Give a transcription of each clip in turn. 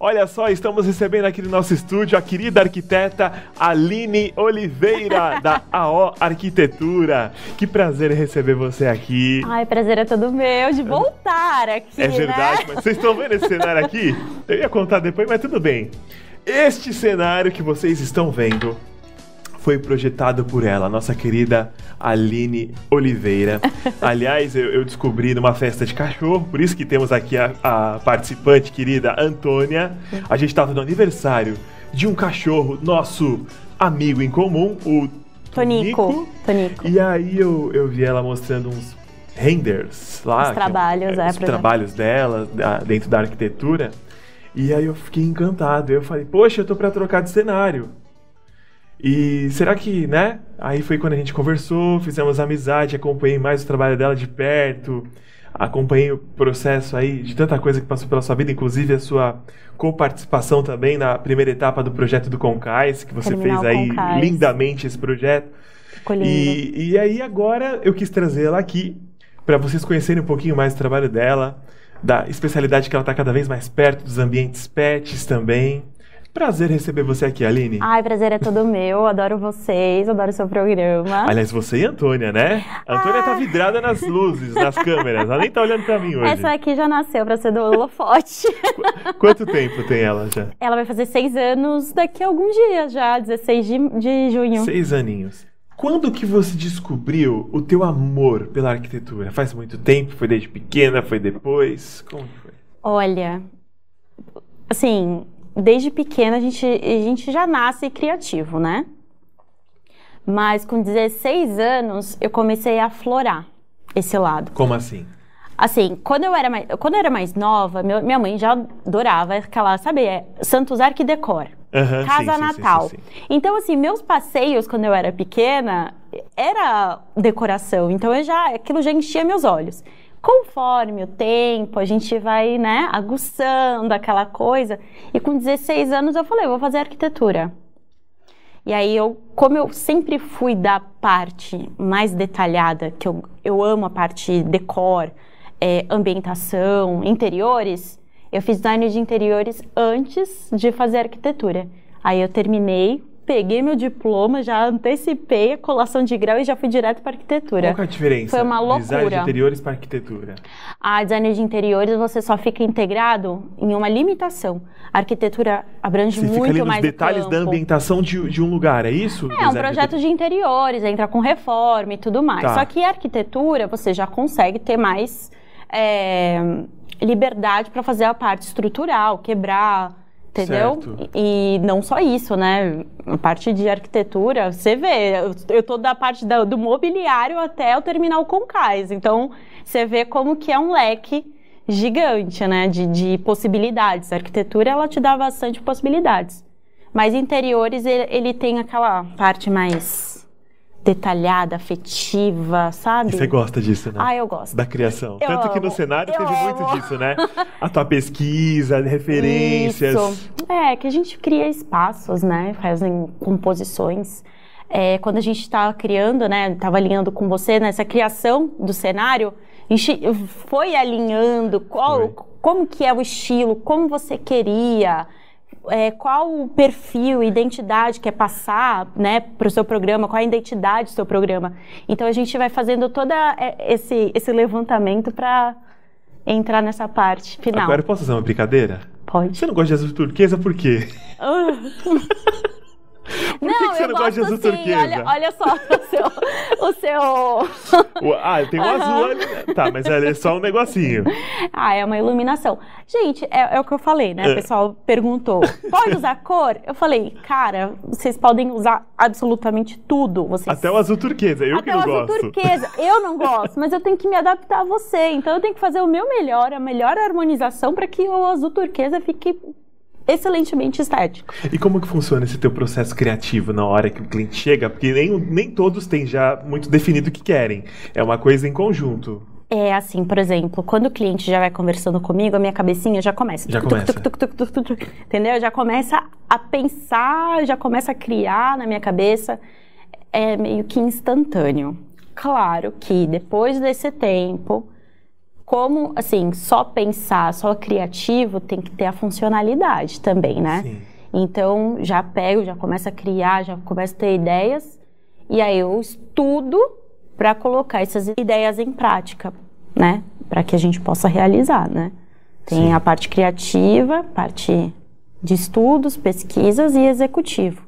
Olha só, estamos recebendo aqui no nosso estúdio a querida arquiteta Aline Oliveira, da AO Arquitetura. Que prazer receber você aqui. Ai, prazer é todo meu de voltar aqui. É né? verdade, né? mas vocês estão vendo esse cenário aqui? Eu ia contar depois, mas tudo bem. Este cenário que vocês estão vendo foi projetada por ela, nossa querida Aline Oliveira. Aliás, eu, eu, descobri numa festa de cachorro, por isso que temos aqui a, a participante querida Antônia. A gente tá estava no aniversário de um cachorro nosso amigo em comum, o Tonico. Tonico. E aí eu, eu vi ela mostrando uns renders lá. Os é trabalhos, é, é, os trabalhos dela dentro da arquitetura. E aí eu fiquei encantado. Eu falei, poxa, eu tô para trocar de cenário. E será que, né? Aí foi quando a gente conversou, fizemos amizade, acompanhei mais o trabalho dela de perto, acompanhei o processo aí de tanta coisa que passou pela sua vida, inclusive a sua coparticipação também na primeira etapa do projeto do Concais, que você Terminal fez aí Concais. lindamente esse projeto. E, e aí agora eu quis trazer ela aqui para vocês conhecerem um pouquinho mais do trabalho dela, da especialidade que ela está cada vez mais perto dos ambientes pets também. Prazer receber você aqui, Aline. Ai, prazer é todo meu. Adoro vocês, adoro seu programa. Aliás, você e a Antônia, né? A Antônia tá ah. tá vidrada nas luzes, nas câmeras. Ela nem tá olhando pra mim hoje. Essa aqui já nasceu pra ser do holofote. Qu quanto tempo tem ela já? Ela vai fazer seis anos daqui a alguns dias já, 16 de, de junho. Seis aninhos. Quando que você descobriu o teu amor pela arquitetura? Faz muito tempo? Foi desde pequena? Foi depois? Como foi? Olha, assim, desde pequena a gente, a gente já nasce criativo, né? Mas com 16 anos eu comecei a aflorar esse lado. Como assim? Assim, quando eu era mais, quando eu era mais nova, meu, minha mãe já adorava aquela, sabe, é Santos Arquidecor. Uhum, casa sim, Natal. Sim, sim, então, assim, meus passeios quando eu era pequena era decoração. Então, eu já, aquilo já enchia meus olhos. Conforme o tempo, a gente vai, né, aguçando aquela coisa. E com 16 anos eu falei, vou fazer arquitetura. E aí eu, como eu sempre fui da parte mais detalhada, que eu, eu amo a parte decor, é, ambientação, interiores, eu fiz design de interiores antes de fazer arquitetura. Aí eu terminei peguei meu diploma, já antecipei a colação de grau e já fui direto para arquitetura. Qual é a diferença? Foi uma loucura. Design de interiores para arquitetura. A design de interiores você só fica integrado em uma limitação. A arquitetura abrange você muito fica ali nos mais detalhes da ambientação de, de, um lugar, é isso? É, um projeto de... de interiores, entra com reforma e tudo mais. Tá. Só que a arquitetura você já consegue ter mais é, liberdade para fazer a parte estrutural, quebrar Entendeu? Certo. E não só isso, né? A parte de arquitetura, você vê, eu tô da parte do, do mobiliário até o terminal com cais. Então, você vê como que é um leque gigante, né? De, de possibilidades. A arquitetura, ela te dá bastante possibilidades. Mas interiores, ele, ele tem aquela parte mais detalhada, afetiva, sabe? você gosta disso, né? Ah, eu gosto. Da criação. Eu Tanto amo. que no cenário eu teve amo. muito disso, né? A tua pesquisa, referências. Isso. É, que a gente cria espaços, né? Fazem composições. É, quando a gente estava tá criando, né? Estava alinhando com você nessa né? criação do cenário, a gente foi alinhando qual, foi. como que é o estilo, como você queria é, qual o perfil, identidade que é passar né, para o seu programa, qual a identidade do seu programa. Então a gente vai fazendo todo é, esse, esse levantamento para entrar nessa parte final. Agora posso fazer uma brincadeira? Pode. Você não gosta de Jesus turquesa por quê? Uh. Por não, que, que você não gosta de azul sim, turquesa? Olha, olha só o seu. O seu... O, ah, tem um uhum. azul ali. Né? Tá, mas é só um negocinho. Ah, é uma iluminação. Gente, é, é o que eu falei, né? É. O pessoal perguntou: pode usar cor? Eu falei, cara, vocês podem usar absolutamente tudo. Vocês... Até o azul turquesa, eu Até que não gosto. Até o azul turquesa, eu não gosto, mas eu tenho que me adaptar a você. Então eu tenho que fazer o meu melhor, a melhor harmonização para que o azul turquesa fique excelentemente estético. E como que funciona esse teu processo criativo na hora que o cliente chega? Porque nem, nem todos têm já muito definido o que querem. É uma coisa em conjunto. É assim, por exemplo, quando o cliente já vai conversando comigo, a minha cabecinha já começa. Já começa. entendeu? Já começa a pensar, já começa a criar na minha cabeça. É meio que instantâneo. Claro que depois desse tempo, como, assim, só pensar, só criativo, tem que ter a funcionalidade também, né? Sim. Então, já pego, já começo a criar, já começo a ter ideias, e aí eu estudo para colocar essas ideias em prática, né? Para que a gente possa realizar, né? Tem Sim. a parte criativa, parte de estudos, pesquisas e executivo,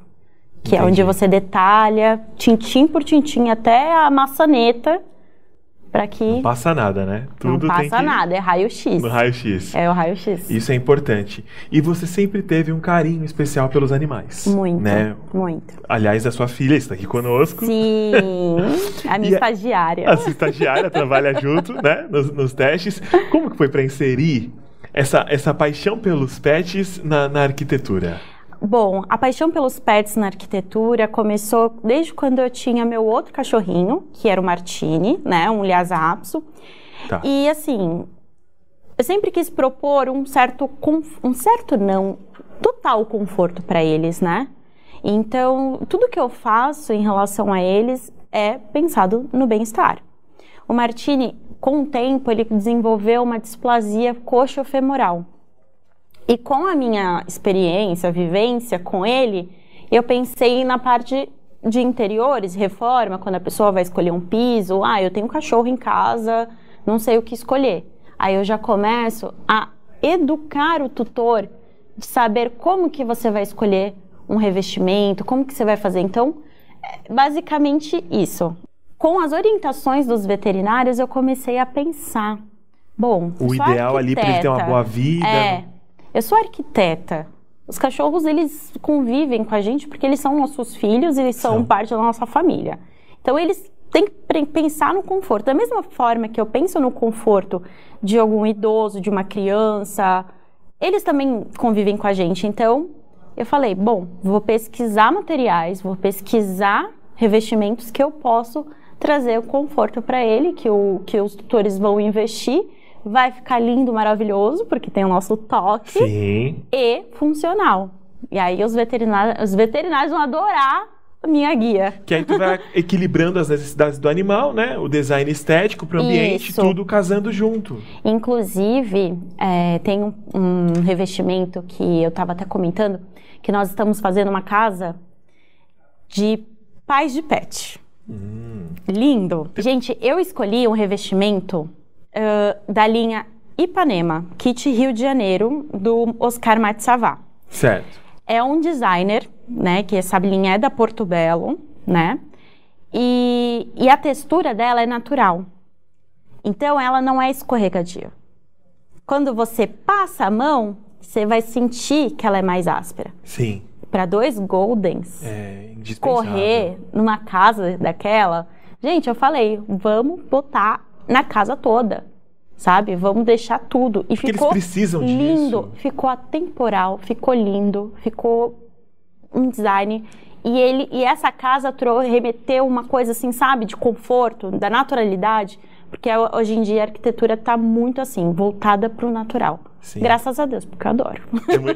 que Entendi. é onde você detalha, tintim por tintim, até a maçaneta para que. Não passa nada, né? Tudo não passa que... nada, é raio-x. raio-x. É o raio-x. Isso é importante. E você sempre teve um carinho especial pelos animais. Muito. Né? Muito. Aliás, a sua filha está aqui conosco. Sim, a minha estagiária. A, a sua estagiária trabalha junto, né? Nos, nos testes. Como que foi para inserir essa, essa paixão pelos pets na, na arquitetura? Bom, a paixão pelos pets na arquitetura começou desde quando eu tinha meu outro cachorrinho, que era o Martini, né, um Lhasa Apso. Tá. E assim, eu sempre quis propor um certo um certo não, total conforto para eles, né? Então, tudo que eu faço em relação a eles é pensado no bem-estar. O Martini, com o tempo, ele desenvolveu uma displasia coxofemoral. femoral e com a minha experiência, vivência com ele, eu pensei na parte de interiores, reforma, quando a pessoa vai escolher um piso, ah, eu tenho um cachorro em casa, não sei o que escolher. Aí eu já começo a educar o tutor de saber como que você vai escolher um revestimento, como que você vai fazer. Então, é basicamente isso. Com as orientações dos veterinários, eu comecei a pensar. Bom, o ideal ali para ele ter uma boa vida. É, eu sou arquiteta. Os cachorros, eles convivem com a gente porque eles são nossos filhos, eles são Sim. parte da nossa família. Então, eles têm que pensar no conforto. Da mesma forma que eu penso no conforto de algum idoso, de uma criança, eles também convivem com a gente. Então, eu falei, bom, vou pesquisar materiais, vou pesquisar revestimentos que eu posso trazer o conforto para ele, que, o, que os tutores vão investir vai ficar lindo, maravilhoso, porque tem o nosso toque. Sim. E funcional. E aí os veterinários, os veterinários vão adorar minha guia. Que aí tu vai equilibrando as necessidades do animal, né? O design estético para o ambiente, Isso. tudo casando junto. Inclusive, é, tem um, um, revestimento que eu estava até comentando, que nós estamos fazendo uma casa de pais de pet. Hum. Lindo. Gente, eu escolhi um revestimento uh, da linha Ipanema, kit Rio de Janeiro, do Oscar Matsavá. Certo. É um designer, né, que essa linha é da Porto Belo, né, e, e a textura dela é natural. Então, ela não é escorregadia. Quando você passa a mão, você vai sentir que ela é mais áspera. Sim. Para dois Goldens é correr numa casa daquela, gente, eu falei, vamos botar na casa toda, sabe? Vamos deixar tudo. E Porque ficou eles precisam lindo, disso. ficou atemporal, ficou lindo, ficou um design. E ele e essa casa trouxe, remeteu uma coisa assim, sabe, de conforto, da naturalidade, porque é, hoje em dia a arquitetura está muito assim, voltada para o natural. Sim. Graças a Deus, porque eu adoro.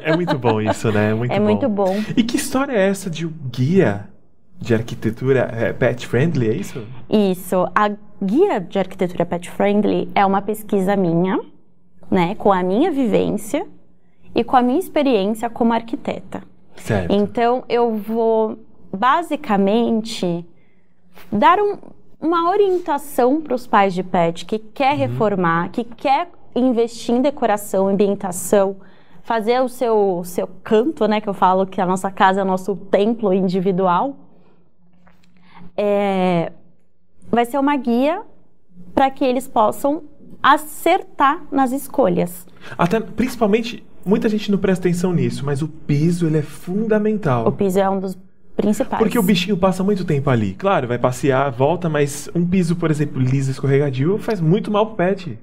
É, é muito bom isso, né? É, muito, é bom. muito bom. E que história é essa de um guia de arquitetura é, pet friendly, é isso? Isso. A guia de arquitetura pet friendly é uma pesquisa minha, né, com a minha vivência e com a minha experiência como arquiteta. Certo. Então eu vou basicamente dar um, uma orientação para os pais de pet que quer uhum. reformar, que quer investir em decoração, ambientação, fazer o seu seu canto, né, que eu falo que a nossa casa é o nosso templo individual. É, vai ser uma guia para que eles possam acertar nas escolhas. Até principalmente muita gente não presta atenção nisso, mas o piso ele é fundamental. O piso é um dos principais. Porque o bichinho passa muito tempo ali. Claro, vai passear, volta, mas um piso, por exemplo, liso, escorregadio, faz muito mal pro pet.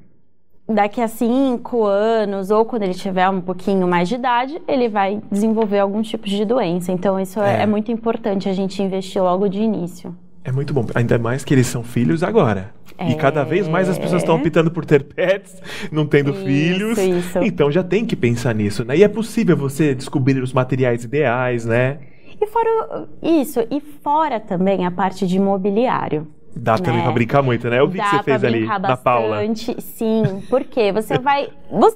Daqui a cinco anos, ou quando ele tiver um pouquinho mais de idade, ele vai desenvolver algum tipo de doença. Então, isso é, é, é muito importante a gente investir logo de início. É muito bom, ainda mais que eles são filhos agora. É... E cada é. vez mais as pessoas estão optando por ter pets, não tendo isso, filhos. Isso. Então já tem que pensar nisso, né? E é possível você descobrir os materiais ideais, né? E fora isso, e fora também a parte de mobiliário. Dá né? também pra brincar muito, né? Eu vi Dá que você fez ali bastante, na Paula. Sim, porque você vai.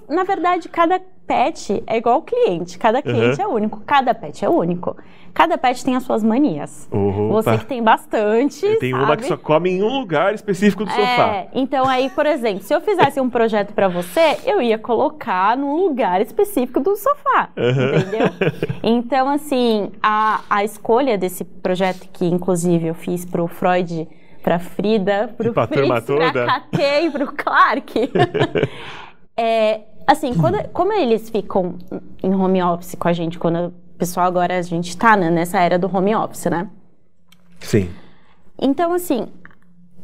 na verdade, cada pet é igual o cliente, cada cliente uhum. é único, cada pet é único. Cada pet tem as suas manias. Uhum, Você tá. que tem bastante. Eu Tem uma que só come em um lugar específico do é, sofá. Então, aí, por exemplo, se eu fizesse um projeto para você, eu ia colocar num lugar específico do sofá. Uhum. Entendeu? Então, assim, a, a escolha desse projeto, que inclusive eu fiz para o Freud, para Frida, para o Fritz, para a Kate, para o Clark. é, assim, quando, como eles ficam em home office com a gente, quando o pessoal agora a gente está né, nessa era do home office, né? Sim. Então, assim,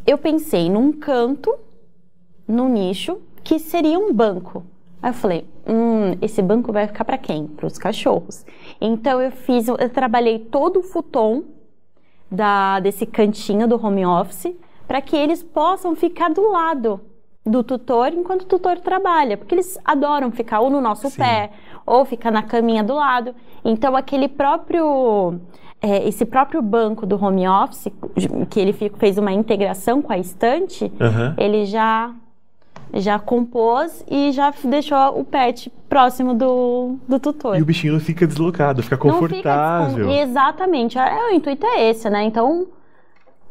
eu pensei num canto, num nicho, que seria um banco. Aí eu falei, hum, esse banco vai ficar para quem? Para os cachorros. Então eu fiz, eu trabalhei todo o futon da, desse cantinho do home office para que eles possam ficar do lado do tutor enquanto o tutor trabalha, porque eles adoram ficar ou no nosso Sim. pé, ou ficar na caminha do lado. Então, aquele próprio. É, esse próprio banco do home office, que ele fez uma integração com a estante, uhum. ele já já compôs e já deixou o pet próximo do, do tutor. E o bichinho não fica deslocado, fica confortável. Fica Exatamente. É, o intuito é esse, né? Então,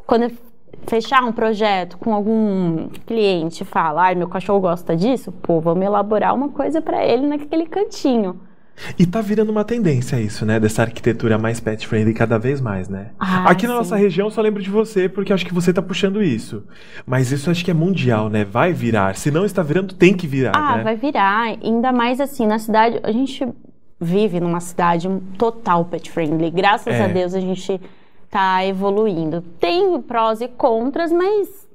quando fechar um projeto com algum cliente falar ai, meu cachorro gosta disso, pô, vamos elaborar uma coisa para ele naquele cantinho. E tá virando uma tendência isso, né? Dessa arquitetura mais pet friendly cada vez mais, né? Ah, Aqui na nossa região só lembro de você, porque acho que você tá puxando isso. Mas isso acho que é mundial, né? Vai virar. Se não está virando, tem que virar. Ah, né? vai virar. Ainda mais assim, na cidade. A gente vive numa cidade total pet friendly. Graças é. a Deus a gente tá evoluindo. Tem prós e contras, mas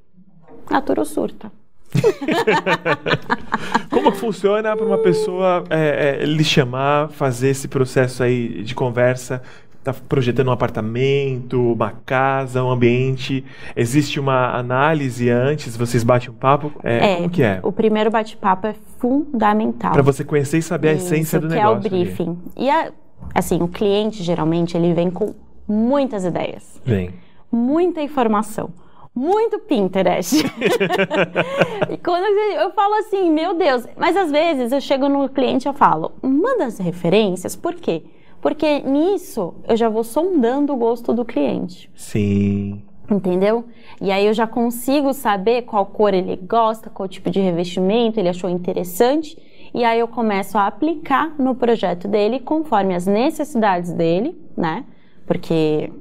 a surta. Como funciona para uma pessoa é, é, lhe chamar, fazer esse processo aí de conversa? tá projetando um apartamento, uma casa, um ambiente. Existe uma análise antes? Vocês batem um papo? É, é como que é? O primeiro bate-papo é fundamental. Para você conhecer e saber a essência do que negócio. Que é o briefing. Ali. E a, assim, o cliente geralmente ele vem com muitas ideias. Bem. Muita informação. Muito Pinterest. e quando eu, eu falo assim, meu Deus, mas às vezes eu chego no cliente e eu falo, manda as referências, por quê? Porque nisso eu já vou sondando o gosto do cliente. Sim. Entendeu? E aí eu já consigo saber qual cor ele gosta, qual tipo de revestimento ele achou interessante. E aí eu começo a aplicar no projeto dele conforme as necessidades dele, né? Porque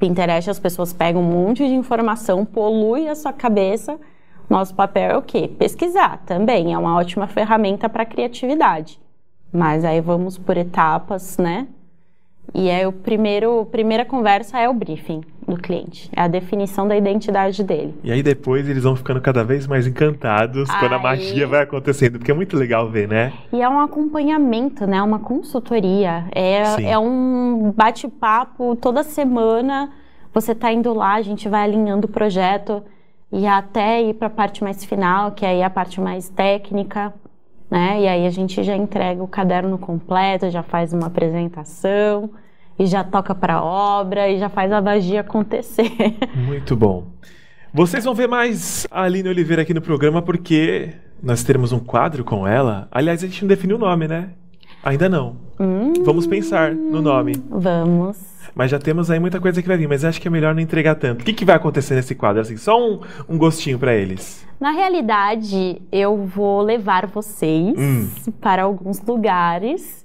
Pinterest as pessoas pegam um monte de informação, polui a sua cabeça. Nosso papel é o quê? Pesquisar também. É uma ótima ferramenta para criatividade. Mas aí vamos por etapas, né? E é o primeiro, primeira conversa é o briefing do cliente, é a definição da identidade dele. E aí depois eles vão ficando cada vez mais encantados aí... quando a magia vai acontecendo, porque é muito legal ver, né? E é um acompanhamento, né? Uma consultoria, é, é um bate-papo toda semana. Você está indo lá, a gente vai alinhando o projeto e até ir para a parte mais final, que é aí é a parte mais técnica. Né? E aí a gente já entrega o caderno completo, já faz uma apresentação e já toca para obra e já faz a magia acontecer. Muito bom. Vocês vão ver mais a Aline Oliveira aqui no programa porque nós teremos um quadro com ela. Aliás, a gente não definiu o nome, né? Ainda não. Hum, vamos pensar no nome. Vamos. Mas já temos aí muita coisa que vai vir, mas acho que é melhor não entregar tanto. O que, que vai acontecer nesse quadro? Assim, só um, um gostinho para eles. Na realidade, eu vou levar vocês hum. para alguns lugares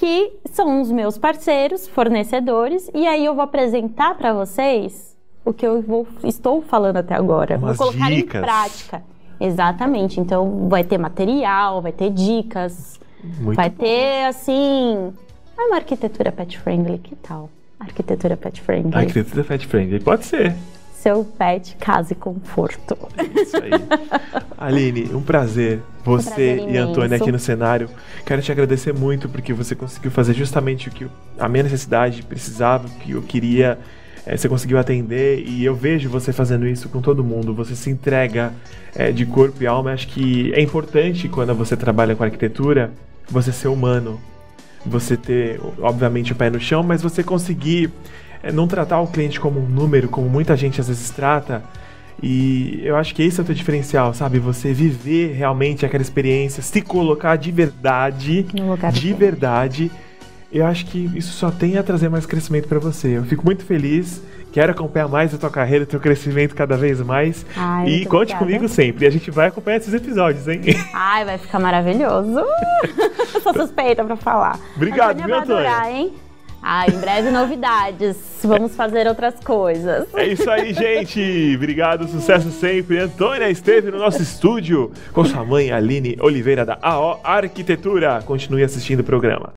que são os meus parceiros, fornecedores, e aí eu vou apresentar para vocês o que eu vou, estou falando até agora. Umas vou colocar dicas. em prática. Exatamente. Então vai ter material, vai ter dicas, Muito vai bom. ter assim. É uma arquitetura pet friendly, que tal? Arquitetura pet friendly. Arquitetura pet friendly, pode ser seu pet casa e conforto. Isso aí. Aline, um prazer. Você um prazer e Antônia aqui no cenário. Quero te agradecer muito porque você conseguiu fazer justamente o que a minha necessidade precisava, o que eu queria eh, você conseguiu atender e eu vejo você fazendo isso com todo mundo. Você se entrega é, de corpo e alma. Acho que é importante quando você trabalha com arquitetura você ser humano, você ter, obviamente, o pé no chão, mas você conseguir é não tratar o cliente como um número, como muita gente às vezes trata. E eu acho que esse é o teu diferencial, sabe? Você viver realmente aquela experiência, se colocar de verdade, de verdade. Eu acho que isso só tem a trazer mais crescimento para você. Eu fico muito feliz, quero acompanhar mais a tua carreira, teu crescimento cada vez mais. Ai, e conte obrigada. comigo sempre. E a gente vai acompanhar esses episódios, hein? Ai, vai ficar maravilhoso. Sou suspeita para falar. Obrigado, Antônio viu, Antônio? Adorar, hein? Ah, em breve novidades. Vamos fazer outras coisas. É isso aí, gente. Obrigado, sucesso sempre. Antônia esteve no nosso estúdio com sua mãe Aline Oliveira da AO Arquitetura. Continue assistindo o programa.